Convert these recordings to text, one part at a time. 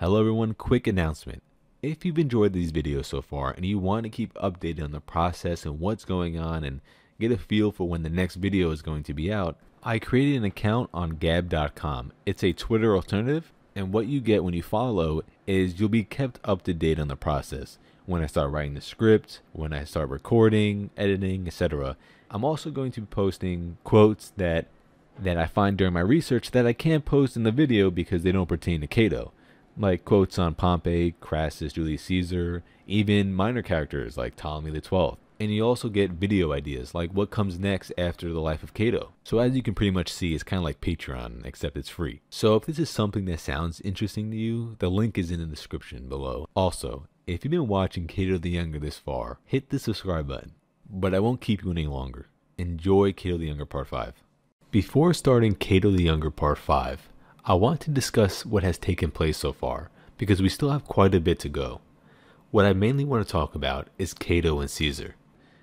Hello everyone, quick announcement. If you've enjoyed these videos so far and you want to keep updated on the process and what's going on and get a feel for when the next video is going to be out, I created an account on gab.com. It's a Twitter alternative and what you get when you follow is you'll be kept up to date on the process. When I start writing the script, when I start recording, editing, etc. I'm also going to be posting quotes that that I find during my research that I can't post in the video because they don't pertain to Cato like quotes on Pompey, Crassus, Julius Caesar, even minor characters like Ptolemy the Twelfth, And you also get video ideas, like what comes next after the life of Cato. So as you can pretty much see, it's kind of like Patreon, except it's free. So if this is something that sounds interesting to you, the link is in the description below. Also, if you've been watching Cato the Younger this far, hit the subscribe button. But I won't keep you any longer. Enjoy Cato the Younger Part 5. Before starting Cato the Younger Part 5, I want to discuss what has taken place so far, because we still have quite a bit to go. What I mainly want to talk about is Cato and Caesar.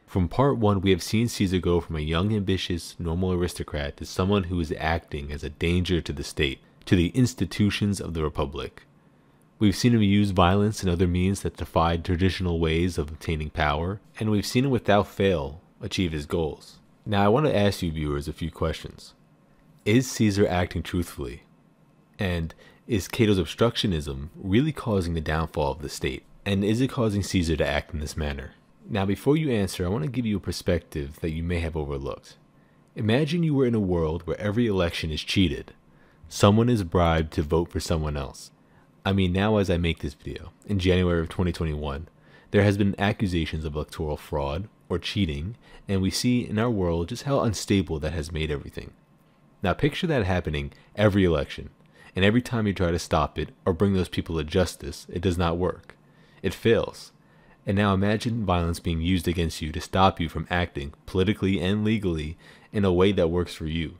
From part 1, we have seen Caesar go from a young, ambitious, normal aristocrat to someone who is acting as a danger to the state, to the institutions of the Republic. We've seen him use violence and other means that defied traditional ways of obtaining power, and we've seen him without fail achieve his goals. Now, I want to ask you viewers a few questions. Is Caesar acting truthfully? And is Cato's obstructionism really causing the downfall of the state? And is it causing Caesar to act in this manner? Now, before you answer, I want to give you a perspective that you may have overlooked. Imagine you were in a world where every election is cheated. Someone is bribed to vote for someone else. I mean, now as I make this video, in January of 2021, there has been accusations of electoral fraud or cheating, and we see in our world just how unstable that has made everything. Now picture that happening every election and every time you try to stop it or bring those people to justice, it does not work. It fails. And now imagine violence being used against you to stop you from acting, politically and legally, in a way that works for you.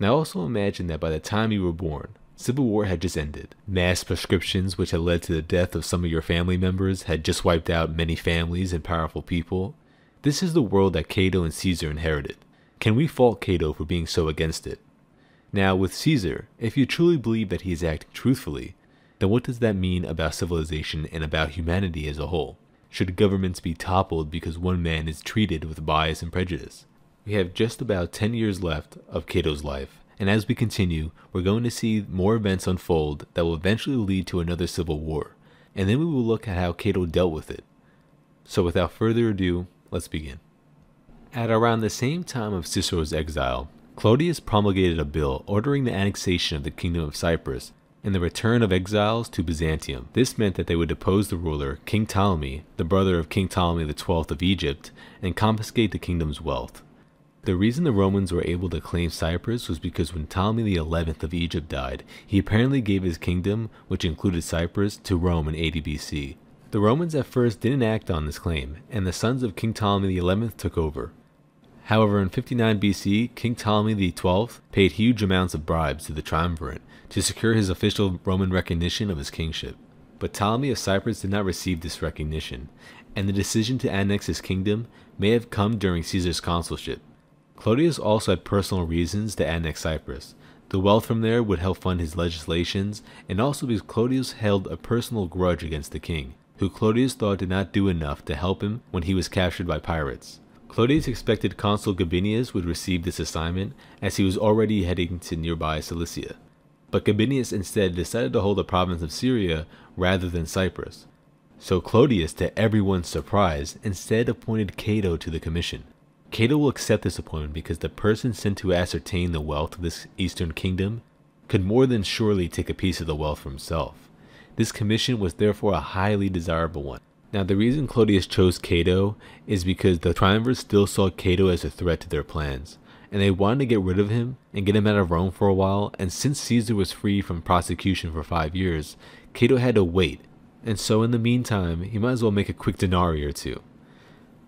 Now also imagine that by the time you were born, Civil War had just ended. Mass prescriptions, which had led to the death of some of your family members, had just wiped out many families and powerful people. This is the world that Cato and Caesar inherited. Can we fault Cato for being so against it? Now, with Caesar, if you truly believe that he is acting truthfully, then what does that mean about civilization and about humanity as a whole? Should governments be toppled because one man is treated with bias and prejudice? We have just about 10 years left of Cato's life, and as we continue, we're going to see more events unfold that will eventually lead to another civil war, and then we will look at how Cato dealt with it. So without further ado, let's begin. At around the same time of Cicero's exile, Clodius promulgated a bill ordering the annexation of the Kingdom of Cyprus and the return of exiles to Byzantium. This meant that they would depose the ruler, King Ptolemy, the brother of King Ptolemy XII of Egypt, and confiscate the kingdom's wealth. The reason the Romans were able to claim Cyprus was because when Ptolemy XI of Egypt died, he apparently gave his kingdom, which included Cyprus, to Rome in 80 BC. The Romans at first didn't act on this claim, and the sons of King Ptolemy XI took over. However, in 59 BC, King Ptolemy XII paid huge amounts of bribes to the triumvirate to secure his official Roman recognition of his kingship. But Ptolemy of Cyprus did not receive this recognition, and the decision to annex his kingdom may have come during Caesar's consulship. Claudius also had personal reasons to annex Cyprus. The wealth from there would help fund his legislations, and also because Claudius held a personal grudge against the king, who Claudius thought did not do enough to help him when he was captured by pirates. Clodius expected Consul Gabinius would receive this assignment as he was already heading to nearby Cilicia. But Gabinius instead decided to hold the province of Syria rather than Cyprus. So Clodius, to everyone's surprise, instead appointed Cato to the commission. Cato will accept this appointment because the person sent to ascertain the wealth of this eastern kingdom could more than surely take a piece of the wealth for himself. This commission was therefore a highly desirable one, now, the reason Clodius chose Cato is because the triumvirs still saw Cato as a threat to their plans, and they wanted to get rid of him and get him out of Rome for a while. And since Caesar was free from prosecution for five years, Cato had to wait, and so in the meantime, he might as well make a quick denarii or two.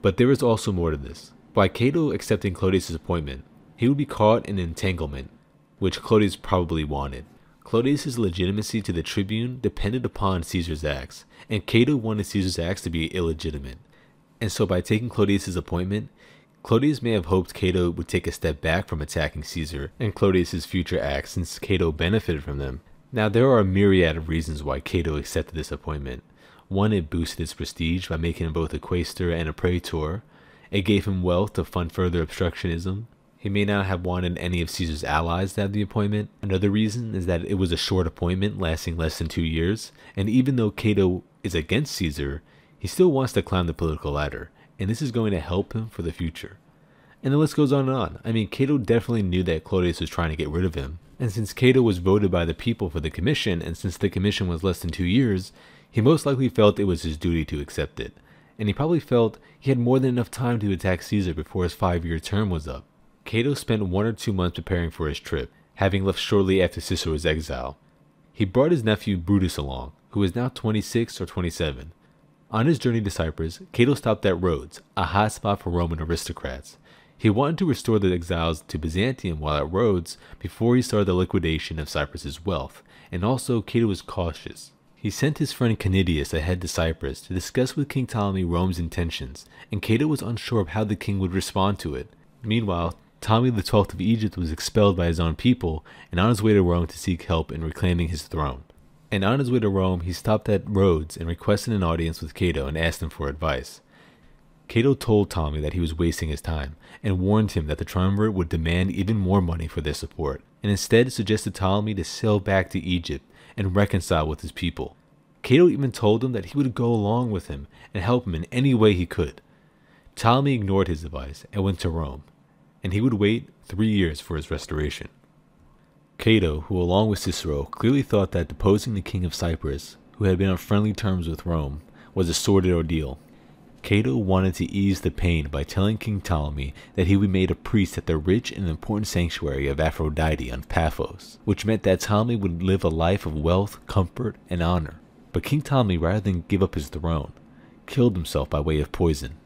But there is also more to this. By Cato accepting Clodius's appointment, he would be caught in entanglement, which Clodius probably wanted. Clodius's legitimacy to the tribune depended upon Caesar's acts, and Cato wanted Caesar's acts to be illegitimate. And so by taking Clodius's appointment, Clodius may have hoped Cato would take a step back from attacking Caesar and Clodius's future acts since Cato benefited from them. Now there are a myriad of reasons why Cato accepted this appointment. One, it boosted his prestige by making him both a quaestor and a praetor. It gave him wealth to fund further obstructionism. He may not have wanted any of Caesar's allies to have the appointment. Another reason is that it was a short appointment lasting less than two years, and even though Cato is against Caesar, he still wants to climb the political ladder, and this is going to help him for the future. And the list goes on and on. I mean, Cato definitely knew that Clodius was trying to get rid of him. And since Cato was voted by the people for the commission, and since the commission was less than two years, he most likely felt it was his duty to accept it. And he probably felt he had more than enough time to attack Caesar before his five year term was up. Cato spent one or two months preparing for his trip, having left shortly after Cicero's exile. He brought his nephew Brutus along, who was now 26 or 27. On his journey to Cyprus, Cato stopped at Rhodes, a hot spot for Roman aristocrats. He wanted to restore the exiles to Byzantium while at Rhodes before he started the liquidation of Cyprus's wealth, and also Cato was cautious. He sent his friend Canidius ahead to Cyprus to discuss with King Ptolemy Rome's intentions, and Cato was unsure of how the king would respond to it. Meanwhile, Ptolemy XII of Egypt was expelled by his own people and on his way to Rome to seek help in reclaiming his throne. And on his way to Rome, he stopped at Rhodes and requested an audience with Cato and asked him for advice. Cato told Ptolemy that he was wasting his time and warned him that the triumvirate would demand even more money for their support, and instead suggested Ptolemy to sail back to Egypt and reconcile with his people. Cato even told him that he would go along with him and help him in any way he could. Ptolemy ignored his advice and went to Rome, and he would wait three years for his restoration. Cato, who along with Cicero clearly thought that deposing the king of Cyprus, who had been on friendly terms with Rome, was a sordid ordeal, Cato wanted to ease the pain by telling King Ptolemy that he would be made a priest at the rich and important sanctuary of Aphrodite on Paphos, which meant that Ptolemy would live a life of wealth, comfort, and honor. But King Ptolemy, rather than give up his throne, killed himself by way of poison.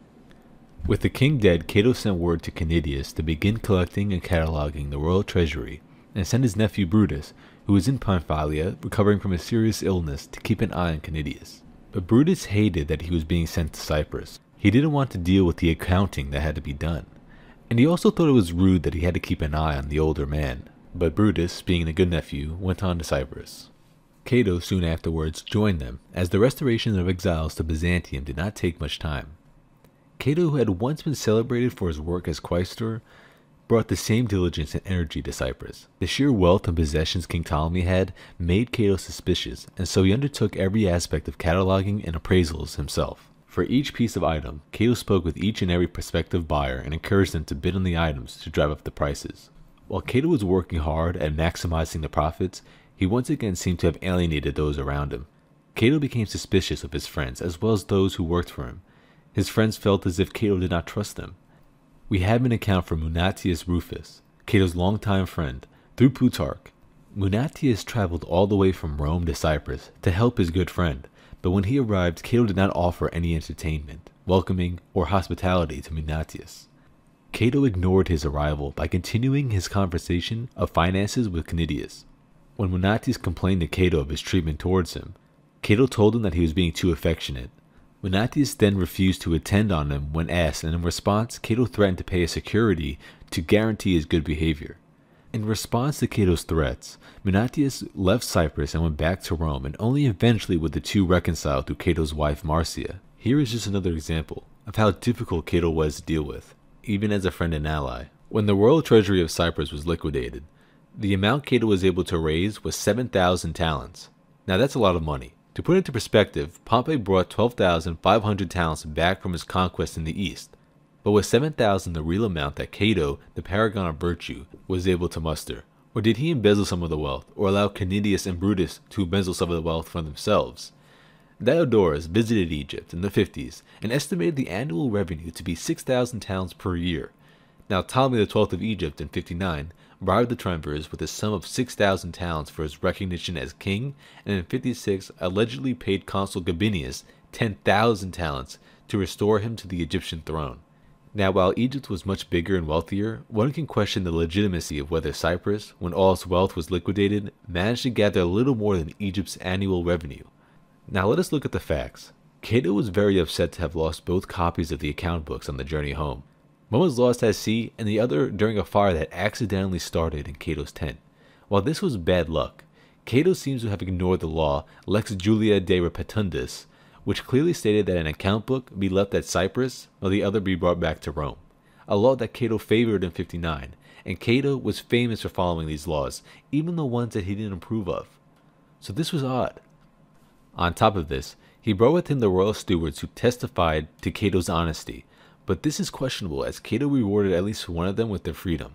With the king dead, Cato sent word to Canidius to begin collecting and cataloging the royal treasury, and sent his nephew Brutus, who was in Pamphylia recovering from a serious illness, to keep an eye on Canidius. But Brutus hated that he was being sent to Cyprus. He didn't want to deal with the accounting that had to be done. And he also thought it was rude that he had to keep an eye on the older man. But Brutus, being a good nephew, went on to Cyprus. Cato soon afterwards joined them, as the restoration of exiles to Byzantium did not take much time. Cato, who had once been celebrated for his work as quaestor, brought the same diligence and energy to Cyprus. The sheer wealth and possessions King Ptolemy had made Cato suspicious, and so he undertook every aspect of cataloging and appraisals himself. For each piece of item, Cato spoke with each and every prospective buyer and encouraged them to bid on the items to drive up the prices. While Cato was working hard at maximizing the profits, he once again seemed to have alienated those around him. Cato became suspicious of his friends as well as those who worked for him, his friends felt as if Cato did not trust them. We have an account from Munatius Rufus, Cato's longtime friend, through Plutarch. Munatius traveled all the way from Rome to Cyprus to help his good friend, but when he arrived, Cato did not offer any entertainment, welcoming, or hospitality to Munatius. Cato ignored his arrival by continuing his conversation of finances with Cnidius. When Munatius complained to Cato of his treatment towards him, Cato told him that he was being too affectionate Venatius then refused to attend on him when asked, and in response, Cato threatened to pay a security to guarantee his good behavior. In response to Cato's threats, Menatius left Cyprus and went back to Rome, and only eventually would the two reconcile through Cato's wife Marcia. Here is just another example of how difficult Cato was to deal with, even as a friend and ally. When the royal treasury of Cyprus was liquidated, the amount Cato was able to raise was 7,000 talents. Now that's a lot of money. To put into perspective, Pompey brought 12,500 talents back from his conquest in the east, but was 7,000 the real amount that Cato, the paragon of virtue, was able to muster? Or did he embezzle some of the wealth, or allow Canidius and Brutus to embezzle some of the wealth for themselves? Diodorus visited Egypt in the 50s and estimated the annual revenue to be 6,000 talents per year. Now Ptolemy XII of Egypt in 59 bribed the triumvirs with a sum of 6,000 talents for his recognition as king, and in 56 allegedly paid consul Gabinius 10,000 talents to restore him to the Egyptian throne. Now, while Egypt was much bigger and wealthier, one can question the legitimacy of whether Cyprus, when all its wealth was liquidated, managed to gather a little more than Egypt's annual revenue. Now, let us look at the facts. Cato was very upset to have lost both copies of the account books on the journey home, one was lost at sea and the other during a fire that accidentally started in Cato's tent. While this was bad luck, Cato seems to have ignored the law Lex Julia de Repetundis, which clearly stated that an account book be left at Cyprus while the other be brought back to Rome, a law that Cato favored in 59, and Cato was famous for following these laws, even the ones that he didn't approve of. So this was odd. On top of this, he brought with him the royal stewards who testified to Cato's honesty, but this is questionable as Cato rewarded at least one of them with their freedom,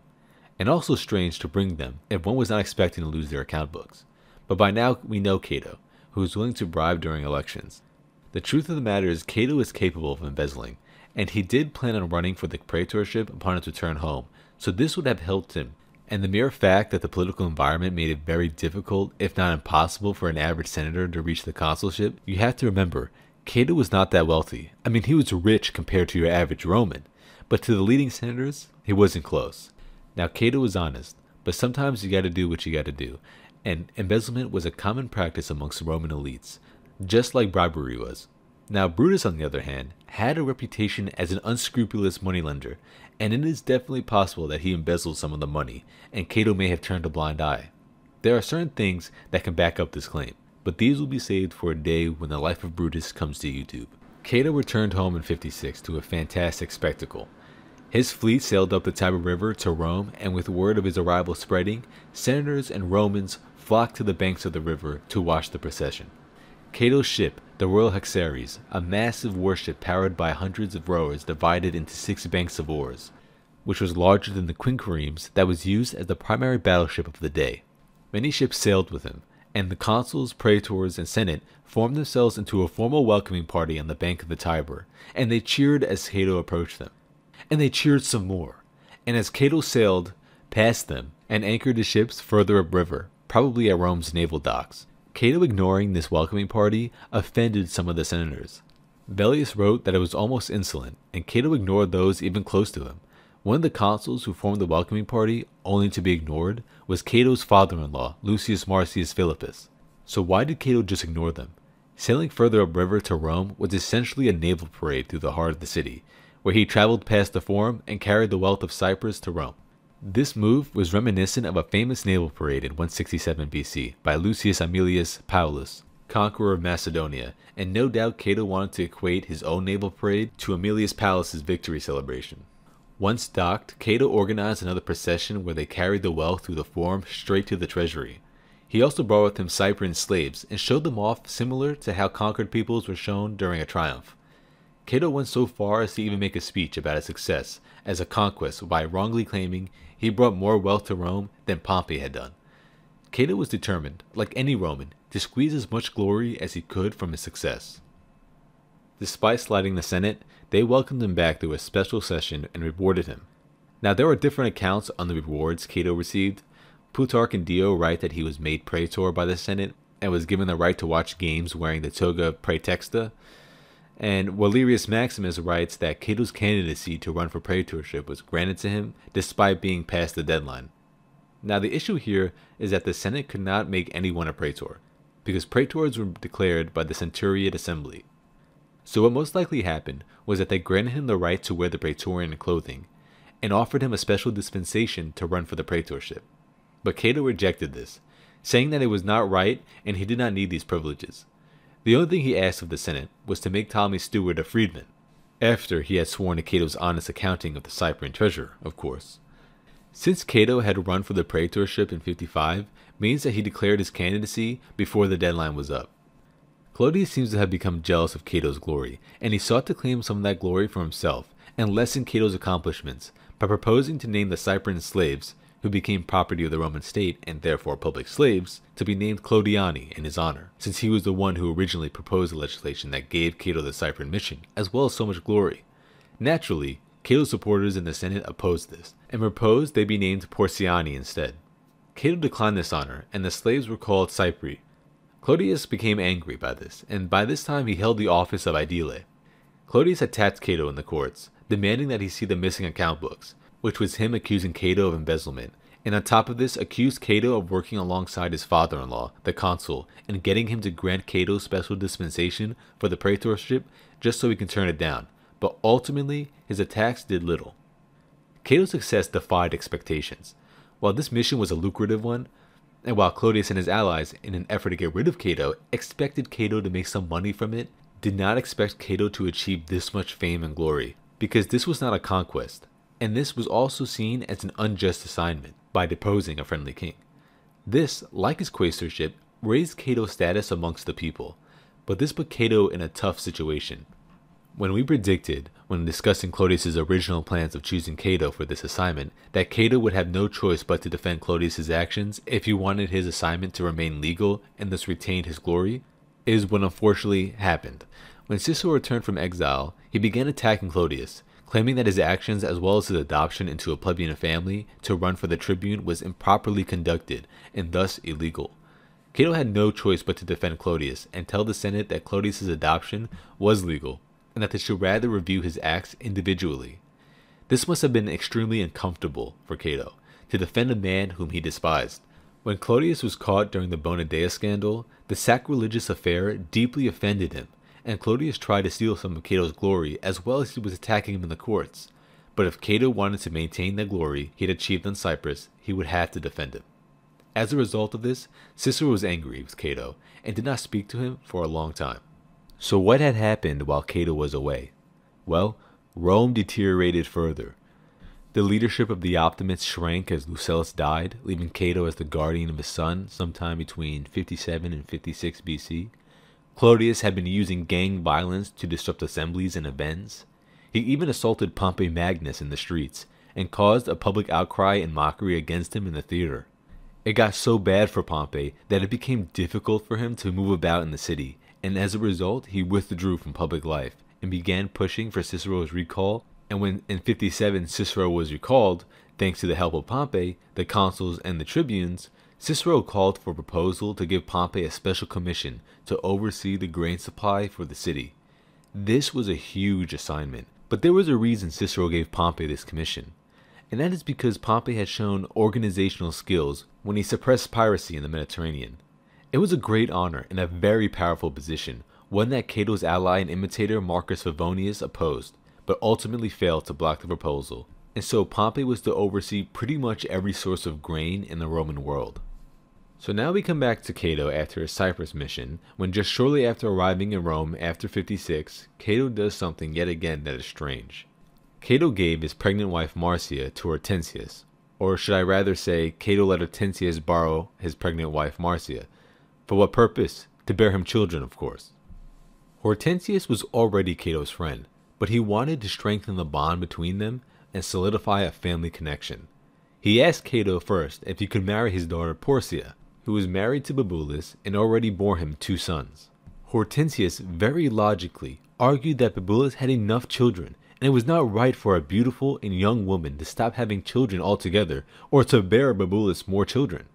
and also strange to bring them if one was not expecting to lose their account books. But by now we know Cato, who is willing to bribe during elections. The truth of the matter is Cato is capable of embezzling, and he did plan on running for the praetorship upon his return home, so this would have helped him. And the mere fact that the political environment made it very difficult, if not impossible, for an average senator to reach the consulship, you have to remember Cato was not that wealthy. I mean, he was rich compared to your average Roman, but to the leading senators, he wasn't close. Now, Cato was honest, but sometimes you gotta do what you gotta do, and embezzlement was a common practice amongst Roman elites, just like bribery was. Now, Brutus, on the other hand, had a reputation as an unscrupulous moneylender, and it is definitely possible that he embezzled some of the money, and Cato may have turned a blind eye. There are certain things that can back up this claim but these will be saved for a day when the life of Brutus comes to YouTube. Cato returned home in 56 to a fantastic spectacle. His fleet sailed up the Tiber River to Rome, and with word of his arrival spreading, senators and Romans flocked to the banks of the river to watch the procession. Cato's ship, the Royal Hexares, a massive warship powered by hundreds of rowers divided into six banks of oars, which was larger than the Quinqueremes that was used as the primary battleship of the day. Many ships sailed with him, and the consuls, praetors, and senate formed themselves into a formal welcoming party on the bank of the Tiber, and they cheered as Cato approached them. And they cheered some more, and as Cato sailed past them and anchored his ships further upriver, probably at Rome's naval docks, Cato ignoring this welcoming party offended some of the senators. Velius wrote that it was almost insolent, and Cato ignored those even close to him, one of the consuls who formed the welcoming party, only to be ignored, was Cato's father-in-law, Lucius Marcius Philippus. So why did Cato just ignore them? Sailing further upriver to Rome was essentially a naval parade through the heart of the city, where he traveled past the Forum and carried the wealth of Cyprus to Rome. This move was reminiscent of a famous naval parade in 167 BC by Lucius Aemilius Paulus, conqueror of Macedonia, and no doubt Cato wanted to equate his own naval parade to Aemilius Paulus's victory celebration. Once docked, Cato organized another procession where they carried the wealth through the forum straight to the treasury. He also brought with him Cyprian slaves and showed them off similar to how conquered peoples were shown during a triumph. Cato went so far as to even make a speech about his success as a conquest by wrongly claiming he brought more wealth to Rome than Pompey had done. Cato was determined, like any Roman, to squeeze as much glory as he could from his success. Despite slighting the Senate, they welcomed him back through a special session and rewarded him. Now, there are different accounts on the rewards Cato received. Plutarch and Dio write that he was made praetor by the Senate and was given the right to watch games wearing the toga praetexta. And Valerius Maximus writes that Cato's candidacy to run for praetorship was granted to him despite being past the deadline. Now, the issue here is that the Senate could not make anyone a praetor, because praetors were declared by the Centuriate Assembly, so what most likely happened was that they granted him the right to wear the praetorian clothing, and offered him a special dispensation to run for the praetorship. But Cato rejected this, saying that it was not right and he did not need these privileges. The only thing he asked of the Senate was to make Ptolemy's steward a freedman, after he had sworn to Cato's honest accounting of the Cyprian treasure, of course. Since Cato had run for the praetorship in 55 means that he declared his candidacy before the deadline was up. Clodius seems to have become jealous of Cato's glory, and he sought to claim some of that glory for himself and lessen Cato's accomplishments by proposing to name the Cyprian slaves, who became property of the Roman state and therefore public slaves, to be named Clodiani in his honor, since he was the one who originally proposed the legislation that gave Cato the Cyprian mission, as well as so much glory. Naturally, Cato's supporters in the Senate opposed this, and proposed they be named Porciani instead. Cato declined this honor, and the slaves were called Cypri, Clodius became angry by this, and by this time he held the office of Aedile. Clodius attacked Cato in the courts, demanding that he see the missing account books, which was him accusing Cato of embezzlement, and on top of this accused Cato of working alongside his father-in-law, the consul, and getting him to grant Cato special dispensation for the praetorship just so he can turn it down, but ultimately his attacks did little. Cato's success defied expectations. While this mission was a lucrative one, and while Clodius and his allies, in an effort to get rid of Cato, expected Cato to make some money from it, did not expect Cato to achieve this much fame and glory, because this was not a conquest, and this was also seen as an unjust assignment by deposing a friendly king. This, like his quaestorship, raised Cato's status amongst the people, but this put Cato in a tough situation, when we predicted, when discussing Clodius's original plans of choosing Cato for this assignment, that Cato would have no choice but to defend Clodius's actions if he wanted his assignment to remain legal and thus retain his glory, is what unfortunately happened. When Cicero returned from exile, he began attacking Clodius, claiming that his actions as well as his adoption into a plebeian family to run for the tribune was improperly conducted and thus illegal. Cato had no choice but to defend Clodius and tell the Senate that Clodius's adoption was legal and that they should rather review his acts individually. This must have been extremely uncomfortable for Cato, to defend a man whom he despised. When Clodius was caught during the Bonadea scandal, the sacrilegious affair deeply offended him, and Clodius tried to steal some of Cato's glory as well as he was attacking him in the courts. But if Cato wanted to maintain the glory he had achieved on Cyprus, he would have to defend him. As a result of this, Cicero was angry with Cato and did not speak to him for a long time. So what had happened while Cato was away? Well, Rome deteriorated further. The leadership of the Optimates shrank as Lucellus died, leaving Cato as the guardian of his son sometime between 57 and 56 BC. Clodius had been using gang violence to disrupt assemblies and events. He even assaulted Pompey Magnus in the streets and caused a public outcry and mockery against him in the theater. It got so bad for Pompey that it became difficult for him to move about in the city, and as a result, he withdrew from public life and began pushing for Cicero's recall. And when in 57 Cicero was recalled, thanks to the help of Pompey, the consuls, and the tribunes, Cicero called for a proposal to give Pompey a special commission to oversee the grain supply for the city. This was a huge assignment, but there was a reason Cicero gave Pompey this commission, and that is because Pompey had shown organizational skills when he suppressed piracy in the Mediterranean. It was a great honor and a very powerful position, one that Cato's ally and imitator Marcus Favonius opposed, but ultimately failed to block the proposal, and so Pompey was to oversee pretty much every source of grain in the Roman world. So now we come back to Cato after his Cyprus mission, when just shortly after arriving in Rome after 56, Cato does something yet again that is strange. Cato gave his pregnant wife Marcia to Hortensius, or should I rather say, Cato let Hortensius borrow his pregnant wife Marcia, for what purpose? To bear him children, of course. Hortensius was already Cato's friend, but he wanted to strengthen the bond between them and solidify a family connection. He asked Cato first if he could marry his daughter Porcia, who was married to Bibulus and already bore him two sons. Hortensius very logically argued that Bibulus had enough children and it was not right for a beautiful and young woman to stop having children altogether or to bear Bibulus more children.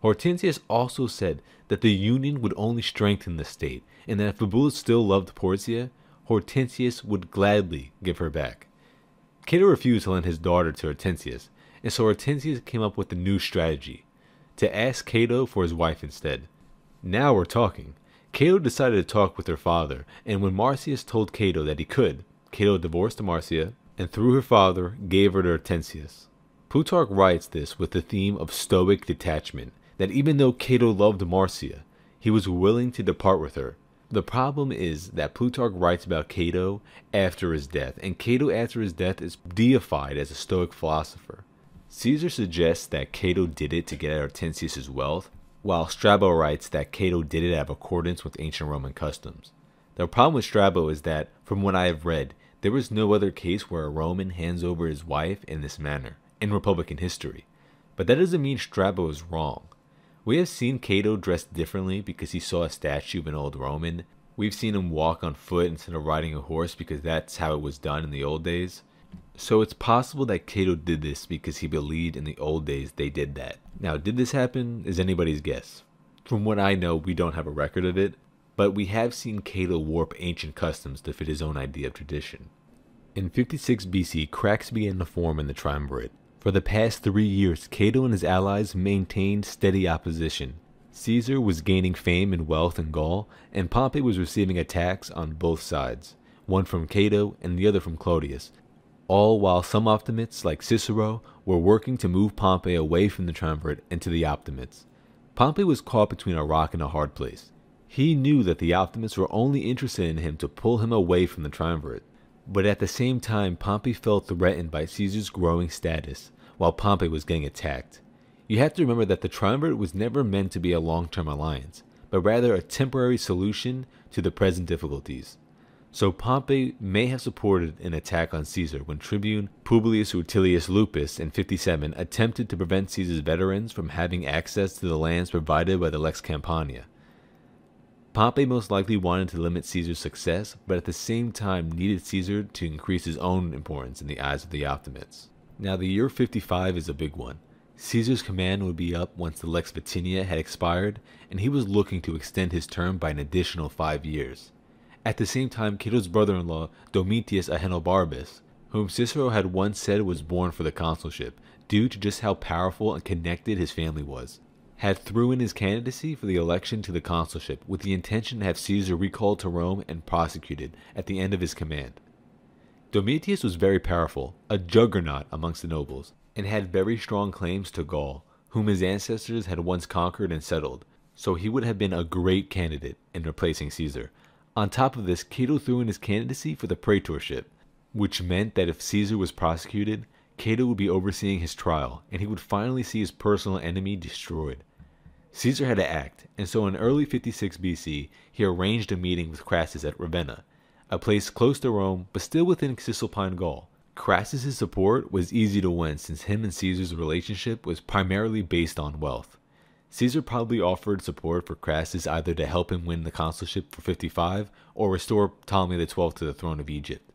Hortensius also said that the union would only strengthen the state, and that if Bibula still loved Portia, Hortensius would gladly give her back. Cato refused to lend his daughter to Hortensius, and so Hortensius came up with a new strategy to ask Cato for his wife instead. Now we're talking. Cato decided to talk with her father, and when Marcius told Cato that he could, Cato divorced Marcia, and through her father gave her to Hortensius. Plutarch writes this with the theme of Stoic detachment, that even though Cato loved Marcia, he was willing to depart with her. The problem is that Plutarch writes about Cato after his death, and Cato after his death is deified as a Stoic philosopher. Caesar suggests that Cato did it to get at Hortensius' wealth, while Strabo writes that Cato did it out of accordance with ancient Roman customs. The problem with Strabo is that, from what I have read, there is no other case where a Roman hands over his wife in this manner in Republican history. But that doesn't mean Strabo is wrong. We have seen Cato dressed differently because he saw a statue of an old Roman. We've seen him walk on foot instead of riding a horse because that's how it was done in the old days. So it's possible that Cato did this because he believed in the old days they did that. Now, did this happen is anybody's guess. From what I know, we don't have a record of it, but we have seen Cato warp ancient customs to fit his own idea of tradition. In 56 BC, cracks began to form in the triumvirate. For the past three years, Cato and his allies maintained steady opposition. Caesar was gaining fame and wealth in Gaul, and Pompey was receiving attacks on both sides, one from Cato and the other from Clodius, all while some optimates, like Cicero, were working to move Pompey away from the triumvirate and to the optimates. Pompey was caught between a rock and a hard place. He knew that the optimates were only interested in him to pull him away from the triumvirate. But at the same time, Pompey felt threatened by Caesar's growing status, while Pompey was getting attacked. You have to remember that the triumvirate was never meant to be a long term alliance, but rather a temporary solution to the present difficulties. So Pompey may have supported an attack on Caesar when Tribune Publius Rutilius Lupus in 57 attempted to prevent Caesar's veterans from having access to the lands provided by the Lex Campania. Pompey most likely wanted to limit Caesar's success, but at the same time needed Caesar to increase his own importance in the eyes of the Optimates. Now the year 55 is a big one. Caesar's command would be up once the Lex Vatinia had expired, and he was looking to extend his term by an additional five years. At the same time, Cato's brother-in-law, Domitius Ahenobarbus, whom Cicero had once said was born for the consulship, due to just how powerful and connected his family was had thrown his candidacy for the election to the consulship with the intention to have Caesar recalled to Rome and prosecuted at the end of his command. Domitius was very powerful, a juggernaut amongst the nobles, and had very strong claims to Gaul, whom his ancestors had once conquered and settled, so he would have been a great candidate in replacing Caesar. On top of this, Cato threw in his candidacy for the praetorship, which meant that if Caesar was prosecuted, Cato would be overseeing his trial, and he would finally see his personal enemy destroyed. Caesar had to act, and so in early 56 BC, he arranged a meeting with Crassus at Ravenna, a place close to Rome but still within Cisalpine Gaul. Crassus's support was easy to win since him and Caesar's relationship was primarily based on wealth. Caesar probably offered support for Crassus either to help him win the consulship for 55 or restore Ptolemy XII to the throne of Egypt.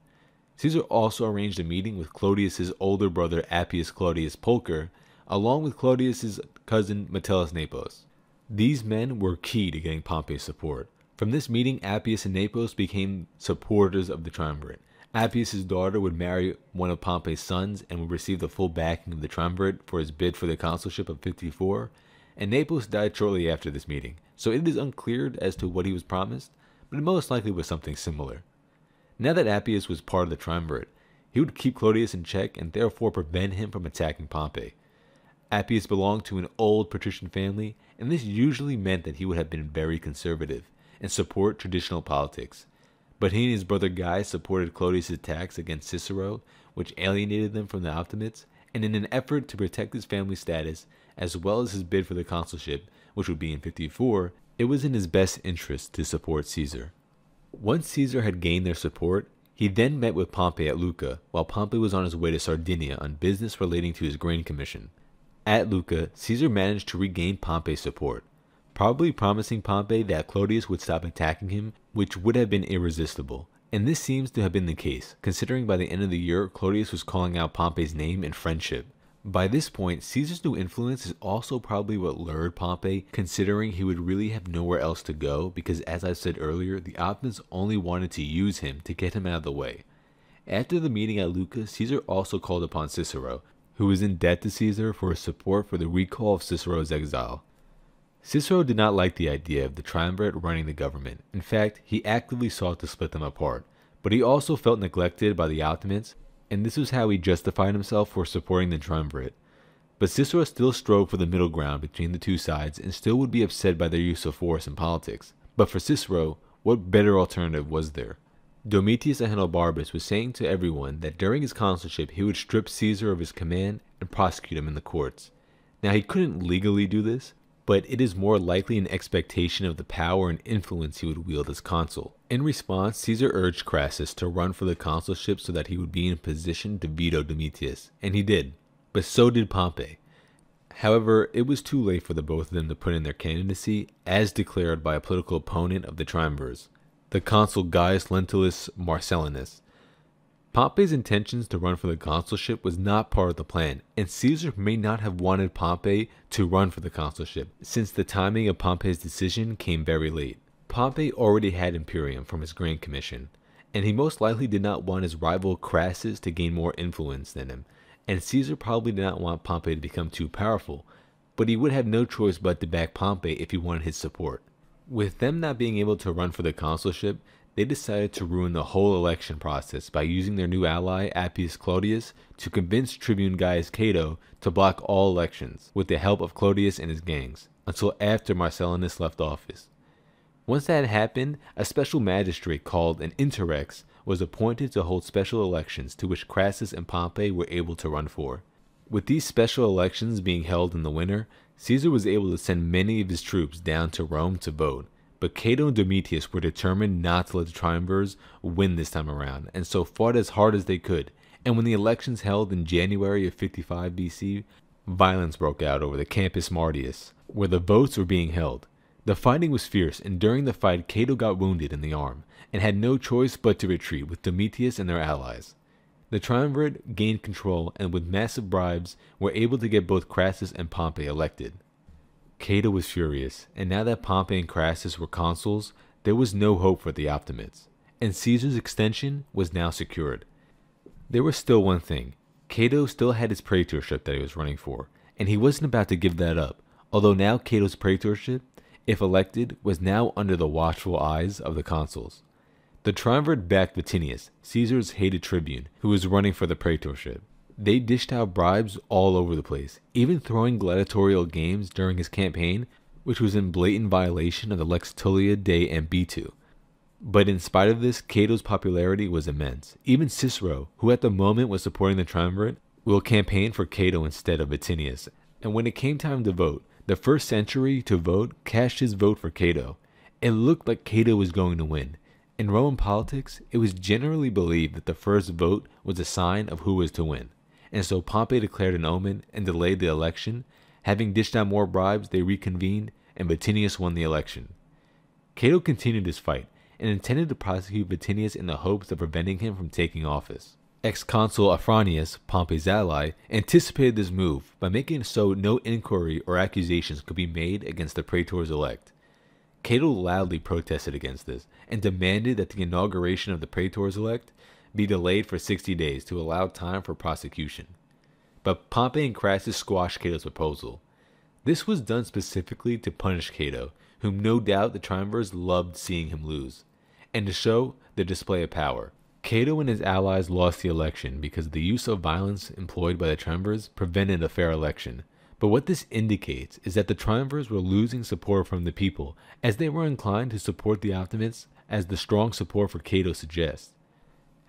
Caesar also arranged a meeting with Clodius's older brother Appius Clodius Pulcher, along with Clodius's cousin Metellus Nepos. These men were key to getting Pompey's support. From this meeting, Appius and Nepos became supporters of the triumvirate. Appius's daughter would marry one of Pompey's sons and would receive the full backing of the triumvirate for his bid for the consulship of 54, and Nepos died shortly after this meeting, so it is unclear as to what he was promised, but it most likely was something similar. Now that Appius was part of the triumvirate, he would keep Clodius in check and therefore prevent him from attacking Pompey. Appius belonged to an old patrician family, and this usually meant that he would have been very conservative and support traditional politics. But he and his brother Guy supported Clodius' attacks against Cicero, which alienated them from the Optimates, and in an effort to protect his family status, as well as his bid for the consulship, which would be in 54, it was in his best interest to support Caesar. Once Caesar had gained their support, he then met with Pompey at Lucca while Pompey was on his way to Sardinia on business relating to his grain commission. At Lucca, Caesar managed to regain Pompey's support, probably promising Pompey that Clodius would stop attacking him, which would have been irresistible. And this seems to have been the case, considering by the end of the year Clodius was calling out Pompey's name in friendship. By this point, Caesar's new influence is also probably what lured Pompey, considering he would really have nowhere else to go because as I said earlier, the Optimates only wanted to use him to get him out of the way. After the meeting at Lucca, Caesar also called upon Cicero, who was in debt to Caesar for his support for the recall of Cicero's exile. Cicero did not like the idea of the triumvirate running the government. In fact, he actively sought to split them apart, but he also felt neglected by the Optimates and this was how he justified himself for supporting the triumvirate. But Cicero still strove for the middle ground between the two sides and still would be upset by their use of force in politics. But for Cicero, what better alternative was there? Domitius Ahenobarbus was saying to everyone that during his consulship he would strip Caesar of his command and prosecute him in the courts. Now he couldn't legally do this, but it is more likely an expectation of the power and influence he would wield as consul. In response, Caesar urged Crassus to run for the consulship so that he would be in a position to veto Domitius, and he did, but so did Pompey. However, it was too late for the both of them to put in their candidacy, as declared by a political opponent of the triumvirs, the consul Gaius Lentulus Marcellinus. Pompey's intentions to run for the consulship was not part of the plan, and Caesar may not have wanted Pompey to run for the consulship, since the timing of Pompey's decision came very late. Pompey already had Imperium from his Grand Commission, and he most likely did not want his rival Crassus to gain more influence than him, and Caesar probably did not want Pompey to become too powerful, but he would have no choice but to back Pompey if he wanted his support. With them not being able to run for the consulship, they decided to ruin the whole election process by using their new ally, Appius Claudius, to convince Tribune Gaius Cato to block all elections with the help of Claudius and his gangs, until after Marcellinus left office. Once that happened, a special magistrate called an interrex was appointed to hold special elections to which Crassus and Pompey were able to run for. With these special elections being held in the winter, Caesar was able to send many of his troops down to Rome to vote, but Cato and Domitius were determined not to let the triumvirs win this time around, and so fought as hard as they could. And when the elections held in January of 55 BC, violence broke out over the Campus Martius, where the votes were being held. The fighting was fierce, and during the fight, Cato got wounded in the arm and had no choice but to retreat with Domitius and their allies. The triumvirate gained control and, with massive bribes, were able to get both Crassus and Pompey elected. Cato was furious, and now that Pompey and Crassus were consuls, there was no hope for the Optimates, and Caesar's extension was now secured. There was still one thing. Cato still had his praetorship that he was running for, and he wasn't about to give that up, although now Cato's praetorship, if elected, was now under the watchful eyes of the consuls. The triumvirate backed Vatinius, Caesar's hated tribune, who was running for the praetorship. They dished out bribes all over the place, even throwing gladiatorial games during his campaign, which was in blatant violation of the Lex Tullia de Ambitu. But in spite of this, Cato's popularity was immense. Even Cicero, who at the moment was supporting the triumvirate, will campaign for Cato instead of Vatinius. And when it came time to vote, the first century to vote cashed his vote for Cato. It looked like Cato was going to win. In Roman politics, it was generally believed that the first vote was a sign of who was to win and so Pompey declared an omen and delayed the election. Having dished out more bribes, they reconvened, and Vatinius won the election. Cato continued his fight, and intended to prosecute Vatinius in the hopes of preventing him from taking office. Ex-consul Afranius, Pompey's ally, anticipated this move by making so no inquiry or accusations could be made against the praetors elect. Cato loudly protested against this and demanded that the inauguration of the praetors elect be delayed for 60 days to allow time for prosecution. But Pompey and Crassus squashed Cato's proposal. This was done specifically to punish Cato, whom no doubt the triumvirs loved seeing him lose, and to show their display of power. Cato and his allies lost the election because the use of violence employed by the triumvirs prevented a fair election. But what this indicates is that the triumvirs were losing support from the people, as they were inclined to support the optimates as the strong support for Cato suggests.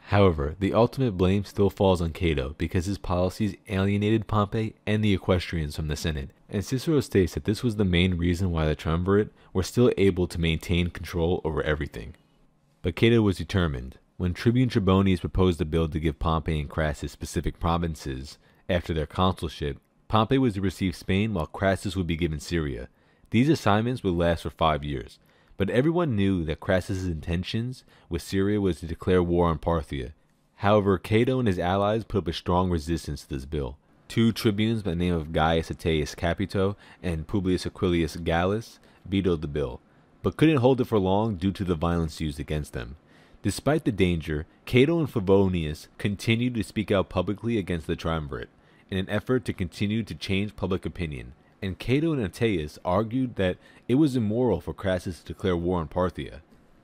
However, the ultimate blame still falls on Cato because his policies alienated Pompey and the equestrians from the Senate, and Cicero states that this was the main reason why the triumvirate were still able to maintain control over everything. But Cato was determined. When Tribune Trebonius proposed a bill to give Pompey and Crassus specific provinces after their consulship, Pompey was to receive Spain while Crassus would be given Syria. These assignments would last for five years, but everyone knew that Crassus' intentions with Syria was to declare war on Parthia. However, Cato and his allies put up a strong resistance to this bill. Two tribunes by the name of Gaius Ateius Capito and Publius Aquilius Gallus vetoed the bill, but couldn't hold it for long due to the violence used against them. Despite the danger, Cato and Favonius continued to speak out publicly against the triumvirate, in an effort to continue to change public opinion and Cato and Ateus argued that it was immoral for Crassus to declare war on Parthia.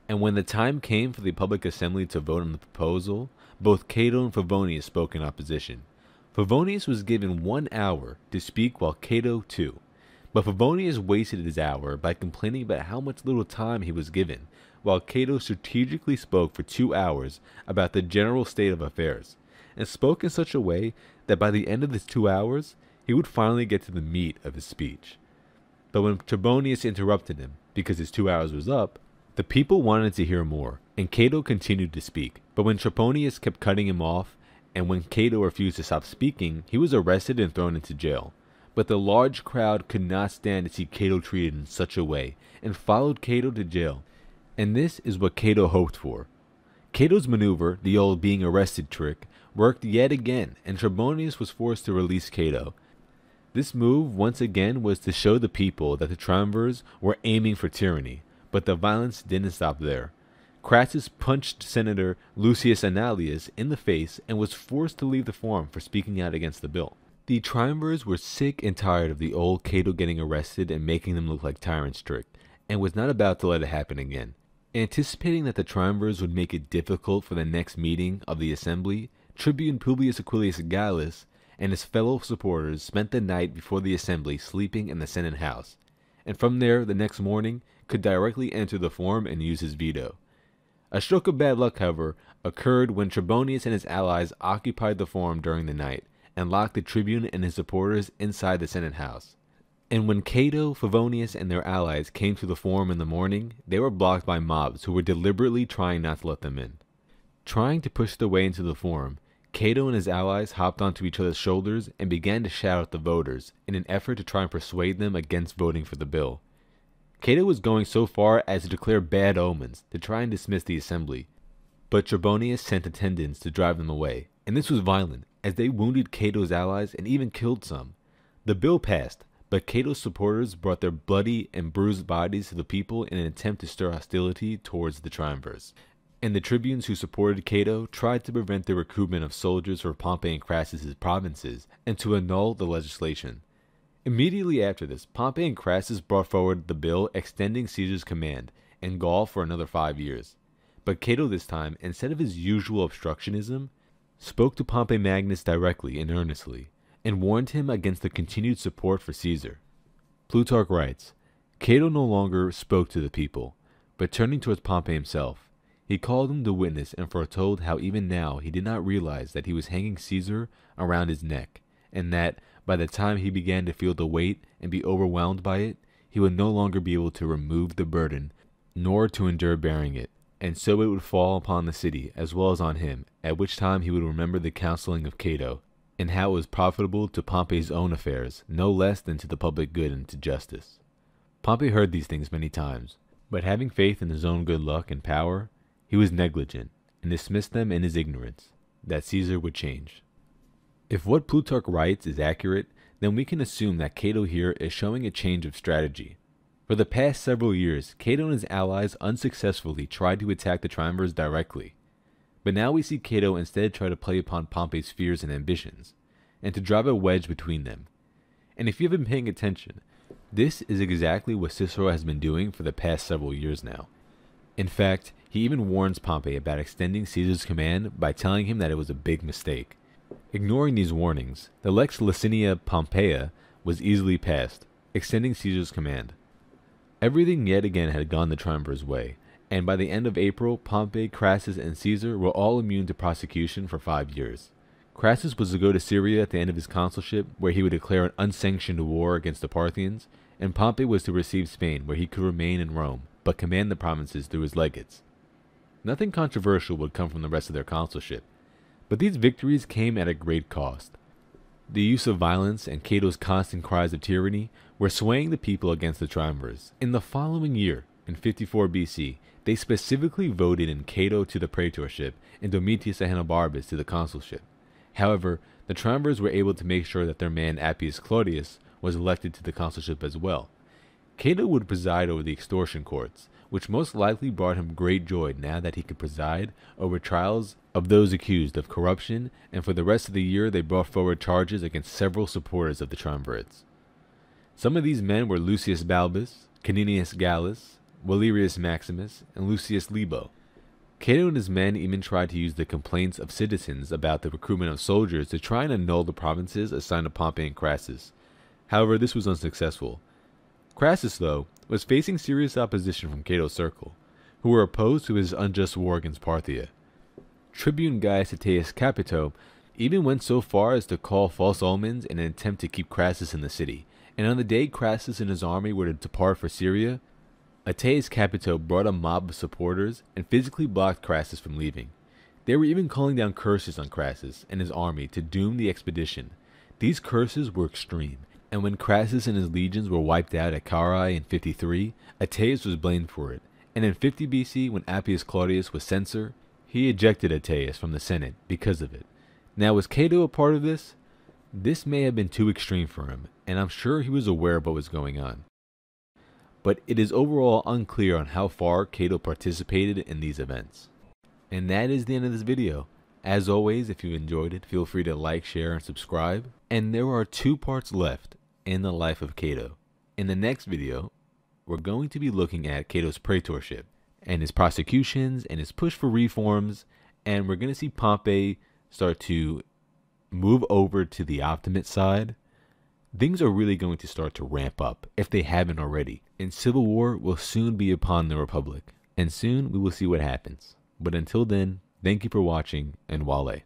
And when the time came for the public assembly to vote on the proposal, both Cato and Favonius spoke in opposition. Favonius was given one hour to speak while Cato two. But Favonius wasted his hour by complaining about how much little time he was given, while Cato strategically spoke for two hours about the general state of affairs, and spoke in such a way that by the end of the two hours, he would finally get to the meat of his speech. But when Trebonius interrupted him, because his two hours was up, the people wanted to hear more, and Cato continued to speak. But when Trebonius kept cutting him off, and when Cato refused to stop speaking, he was arrested and thrown into jail. But the large crowd could not stand to see Cato treated in such a way, and followed Cato to jail. And this is what Cato hoped for. Cato's maneuver, the old being arrested trick, worked yet again, and Trebonius was forced to release Cato, this move once again was to show the people that the triumvirs were aiming for tyranny, but the violence didn't stop there. Crassus punched Senator Lucius Annalius in the face and was forced to leave the forum for speaking out against the bill. The triumvirs were sick and tired of the old Cato getting arrested and making them look like tyrants trick, and was not about to let it happen again. Anticipating that the triumvirs would make it difficult for the next meeting of the assembly, Tribune Publius Aquilius Gallus and his fellow supporters spent the night before the assembly sleeping in the Senate House, and from there the next morning could directly enter the forum and use his veto. A stroke of bad luck, however, occurred when Trebonius and his allies occupied the forum during the night and locked the tribune and his supporters inside the Senate House. And when Cato, Favonius, and their allies came to the forum in the morning, they were blocked by mobs who were deliberately trying not to let them in. Trying to push their way into the forum, Cato and his allies hopped onto each other's shoulders and began to shout at the voters in an effort to try and persuade them against voting for the bill. Cato was going so far as to declare bad omens to try and dismiss the assembly, but Trebonius sent attendants to drive them away, and this was violent, as they wounded Cato's allies and even killed some. The bill passed, but Cato's supporters brought their bloody and bruised bodies to the people in an attempt to stir hostility towards the triumvirs and the tribunes who supported Cato tried to prevent the recruitment of soldiers for Pompey and Crassus's provinces and to annul the legislation. Immediately after this, Pompey and Crassus brought forward the bill extending Caesar's command in Gaul for another five years. But Cato this time, instead of his usual obstructionism, spoke to Pompey Magnus directly and earnestly, and warned him against the continued support for Caesar. Plutarch writes, Cato no longer spoke to the people, but turning towards Pompey himself, he called him to witness and foretold how even now he did not realize that he was hanging Caesar around his neck, and that, by the time he began to feel the weight and be overwhelmed by it, he would no longer be able to remove the burden, nor to endure bearing it, and so it would fall upon the city as well as on him, at which time he would remember the counseling of Cato, and how it was profitable to Pompey's own affairs, no less than to the public good and to justice. Pompey heard these things many times, but having faith in his own good luck and power, he was negligent, and dismissed them in his ignorance, that Caesar would change. If what Plutarch writes is accurate, then we can assume that Cato here is showing a change of strategy. For the past several years, Cato and his allies unsuccessfully tried to attack the triumvirs directly. But now we see Cato instead try to play upon Pompey's fears and ambitions, and to drive a wedge between them. And if you've been paying attention, this is exactly what Cicero has been doing for the past several years now. In fact, he even warns Pompey about extending Caesar's command by telling him that it was a big mistake. Ignoring these warnings, the Lex Licinia Pompeia was easily passed, extending Caesar's command. Everything yet again had gone the triumvir's way, and by the end of April, Pompey, Crassus, and Caesar were all immune to prosecution for five years. Crassus was to go to Syria at the end of his consulship, where he would declare an unsanctioned war against the Parthians, and Pompey was to receive Spain, where he could remain in Rome, but command the provinces through his legates. Nothing controversial would come from the rest of their consulship, but these victories came at a great cost. The use of violence and Cato's constant cries of tyranny were swaying the people against the triumvirs. In the following year, in 54 BC, they specifically voted in Cato to the praetorship and Domitius Ahenobarbus to the consulship. However, the triumvirs were able to make sure that their man Appius Claudius was elected to the consulship as well. Cato would preside over the extortion courts, which most likely brought him great joy now that he could preside over trials of those accused of corruption, and for the rest of the year they brought forward charges against several supporters of the triumvirates. Some of these men were Lucius Balbus, Caninius Gallus, Valerius Maximus, and Lucius Libo. Cato and his men even tried to use the complaints of citizens about the recruitment of soldiers to try and annul the provinces assigned to Pompey and Crassus. However, this was unsuccessful, Crassus, though, was facing serious opposition from Cato's circle, who were opposed to his unjust war against Parthia. Tribune Gaius Tatius Capito even went so far as to call false omens in an attempt to keep Crassus in the city, and on the day Crassus and his army were to depart for Syria, Ateus Capito brought a mob of supporters and physically blocked Crassus from leaving. They were even calling down curses on Crassus and his army to doom the expedition. These curses were extreme, and when Crassus and his legions were wiped out at Carrhae in 53, Aetius was blamed for it. And in 50 BC, when Appius Claudius was censor, he ejected Aetius from the Senate because of it. Now, was Cato a part of this? This may have been too extreme for him, and I'm sure he was aware of what was going on. But it is overall unclear on how far Cato participated in these events. And that is the end of this video. As always, if you enjoyed it, feel free to like, share, and subscribe. And there are two parts left in the life of Cato. In the next video, we're going to be looking at Cato's praetorship and his prosecutions and his push for reforms, and we're going to see Pompey start to move over to the optimate side. Things are really going to start to ramp up if they haven't already, and civil war will soon be upon the Republic, and soon we will see what happens. But until then, thank you for watching, and Wale.